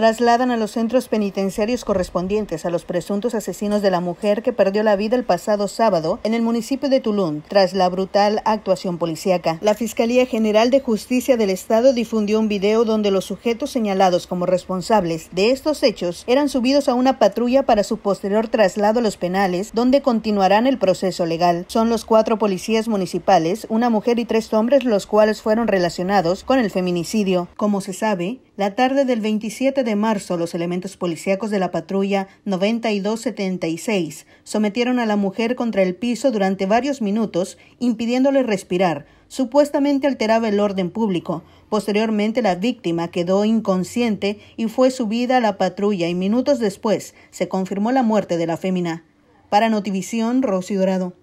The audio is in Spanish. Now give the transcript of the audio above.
trasladan a los centros penitenciarios correspondientes a los presuntos asesinos de la mujer que perdió la vida el pasado sábado en el municipio de Tulum tras la brutal actuación policíaca. La Fiscalía General de Justicia del Estado difundió un video donde los sujetos señalados como responsables de estos hechos eran subidos a una patrulla para su posterior traslado a los penales, donde continuarán el proceso legal. Son los cuatro policías municipales, una mujer y tres hombres, los cuales fueron relacionados con el feminicidio. Como se sabe, la tarde del 27 de marzo, los elementos policíacos de la patrulla 9276 sometieron a la mujer contra el piso durante varios minutos, impidiéndole respirar. Supuestamente alteraba el orden público. Posteriormente, la víctima quedó inconsciente y fue subida a la patrulla y minutos después se confirmó la muerte de la fémina. Para Notivisión, Rosy Dorado.